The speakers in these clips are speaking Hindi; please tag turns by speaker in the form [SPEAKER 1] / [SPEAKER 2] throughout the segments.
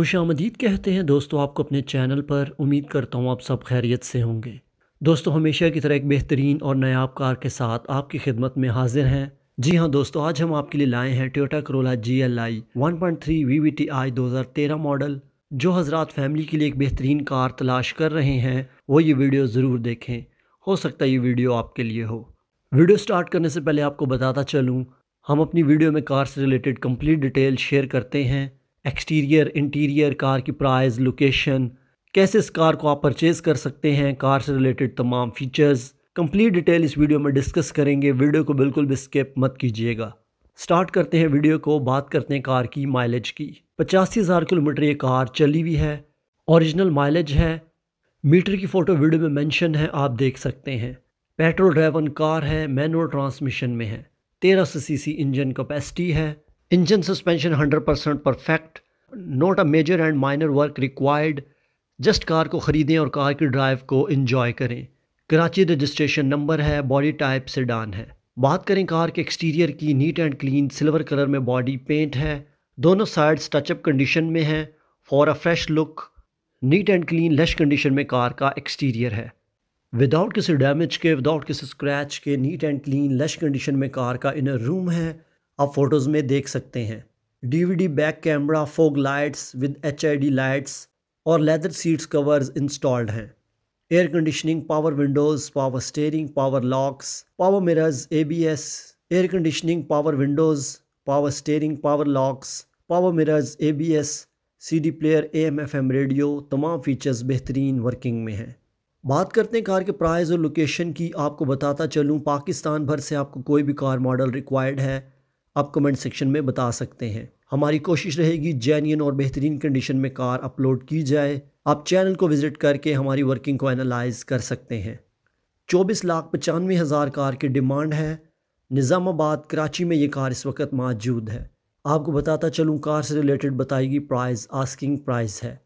[SPEAKER 1] खुश आमदीद कहते हैं दोस्तों आपको अपने चैनल पर उम्मीद करता हूँ आप सब खैरियत से होंगे दोस्तों हमेशा की तरह एक बेहतरीन और नयाब कार के साथ आपकी खिदमत में हाजिर हैं जी हाँ दोस्तों आज हम आपके लिए लाए हैं Toyota Corolla G L I one point three V V T I दो हज़ार तेरह मॉडल जो हजरात फैमिली के लिए एक बेहतरीन कार तलाश कर रहे हैं वो ये वीडियो ज़रूर देखें हो सकता है ये वीडियो आपके लिए हो वीडियो स्टार्ट करने से पहले आपको बताता चलूँ हम अपनी वीडियो में कार से रिलेटेड कंप्लीट डिटेल शेयर करते हैं एक्सटीरियर इंटीरियर कार की प्राइस लोकेशन कैसे इस कार को आप परचेज़ कर सकते हैं कार से रिलेटेड तमाम फीचर्स कंप्लीट डिटेल इस वीडियो में डिस्कस करेंगे वीडियो को बिल्कुल भी स्किप मत कीजिएगा स्टार्ट करते हैं वीडियो को बात करते हैं कार की माइलेज की पचासी हज़ार किलोमीटर ये कार चली हुई है ओरिजिनल माइलेज है मीटर की फ़ोटो वीडियो में मेंशन है आप देख सकते हैं पेट्रोल ड्राइवन कार है मैनुअल ट्रांसमिशन में है तेरह सौ सी इंजन कैपेसिटी है suspension hundred 100% perfect not a major and minor work required just car को ख़रीदें और कार की ड्राइव को इन्जॉय करें कराची रजिस्ट्रेशन नंबर है बॉडी टाइप सेडान है बात करें कार के एक्सटीरियर की neat and clean silver colour में बॉडी पेंट है दोनों साइड्स टचअप कंडीशन में हैं for a fresh look neat and clean lush condition में कार का एक्सटीरियर है विदाउट किसी डैमेज के विदाउट किसी स्क्रैच के neat and clean lush condition में कार का इनर रूम है आप फ़ोटोज़ में देख सकते हैं DVD back camera fog lights with H lights और लेदर सीट्स कवर्स इंस्टॉल्ड हैं air conditioning power windows power steering power locks power mirrors A air conditioning power windows power steering power locks power mirrors A CD player AM FM radio तमाम फीचर्स बेहतरीन वर्किंग में हैं बात करते हैं कार के प्राइस और लोकेशन की आपको बताता चलूँ पाकिस्तान भर से आपको कोई भी कार मॉडल रिक्वायर्ड है आप कमेंट सेक्शन में बता सकते हैं हमारी कोशिश रहेगी जेन्यन और बेहतरीन कंडीशन में कार अपलोड की जाए आप चैनल को विज़िट करके हमारी वर्किंग को एनालाइज कर सकते हैं चौबीस लाख पचानवे हज़ार कार की डिमांड है निज़ामाबाद कराची में ये कार इस वक्त मौजूद है आपको बताता चलूँ कार से रिलेटेड बताएगी प्राइस आस्किंग प्राइस है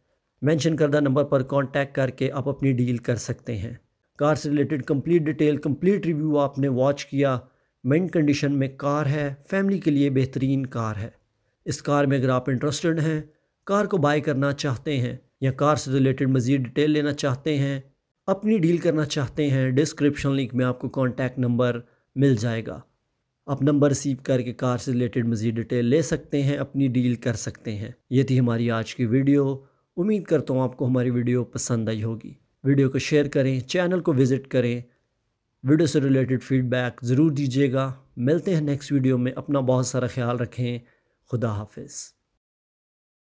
[SPEAKER 1] मेंशन करदा नंबर पर कांटेक्ट करके आप अपनी डील कर सकते हैं कार से related complete detail complete review आपने वॉच किया मेन कंडीशन में कार है फैमिली के लिए बेहतरीन कार है इस कार में अगर आप इंटरेस्टेड हैं कार को बाय करना चाहते हैं या कार से रिलेटेड मज़ीद डिटेल लेना चाहते हैं अपनी डील करना चाहते हैं डिस्क्रिप्शन लिंक में आपको कॉन्टैक्ट नंबर मिल जाएगा आप नंबर रिसीव करके कार से रिलेटेड मज़ीद डिटेल ले सकते हैं अपनी डील कर सकते हैं ये थी हमारी आज की वीडियो उम्मीद करता हूँ आपको हमारी वीडियो पसंद आई होगी वीडियो को शेयर करें चैनल को विज़िट करें वीडियो से रिलेटेड फीडबैक ज़रूर दीजिएगा मिलते हैं नेक्स्ट वीडियो में अपना बहुत सारा ख्याल रखें खुदा हाफिज़